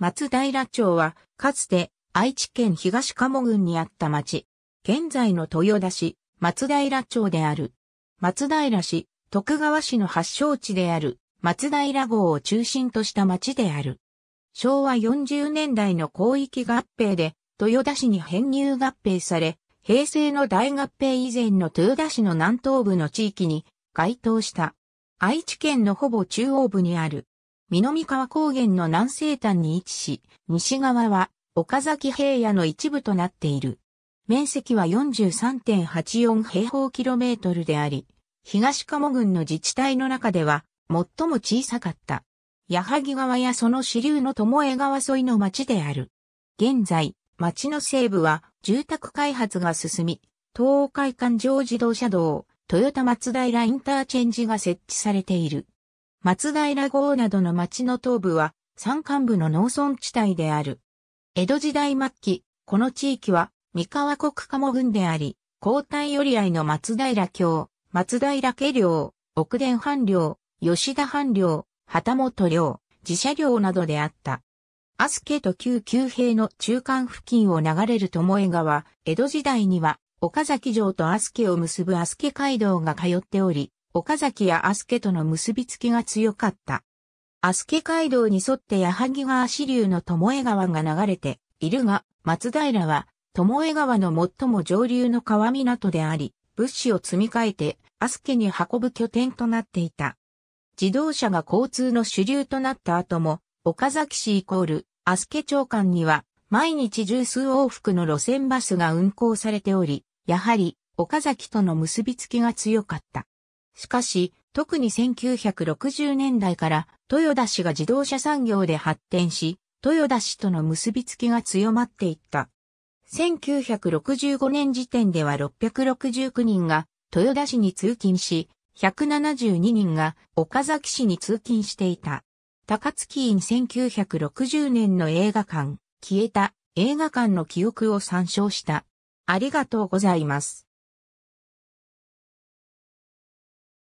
松平町は、かつて愛知県東鴨郡にあった町。現在の豊田市、松平町である。松平市、徳川市の発祥地である、松平郷を中心とした町である。昭和40年代の広域合併で、豊田市に編入合併され、平成の大合併以前の豊田市の南東部の地域に該当した。愛知県のほぼ中央部にある。南川高原の南西端に位置し、西側は岡崎平野の一部となっている。面積は43.84平方キロメートルであり、東鴨郡の自治体の中では最も小さかった。矢作川やその支流の友江川沿いの町である。現在、町の西部は住宅開発が進み、東海環状自動車道、豊田松平インターチェンジが設置されている。松平郷などの町の東部は山間部の農村地帯である。江戸時代末期、この地域は三河国鴨郡であり、交代寄り合いの松平京、松平家領、奥田藩領、吉田藩領、旗本領、自社領などであった。アスケと旧旧兵の中間付近を流れる巴川、江戸時代には岡崎城とアスケを結ぶアスケ街道が通っており、岡崎やアスケとの結びつきが強かった。アスケ街道に沿って矢作川支流の巴川が流れているが、松平は巴川の最も上流の川港であり、物資を積み替えて、アスケに運ぶ拠点となっていた。自動車が交通の主流となった後も、岡崎市イコール、アスケ長官には、毎日十数往復の路線バスが運行されており、やはり、岡崎との結びつきが強かった。しかし、特に1960年代から豊田市が自動車産業で発展し、豊田市との結びつきが強まっていった。1965年時点では669人が豊田市に通勤し、172人が岡崎市に通勤していた。高槻院1960年の映画館、消えた映画館の記憶を参照した。ありがとうございます。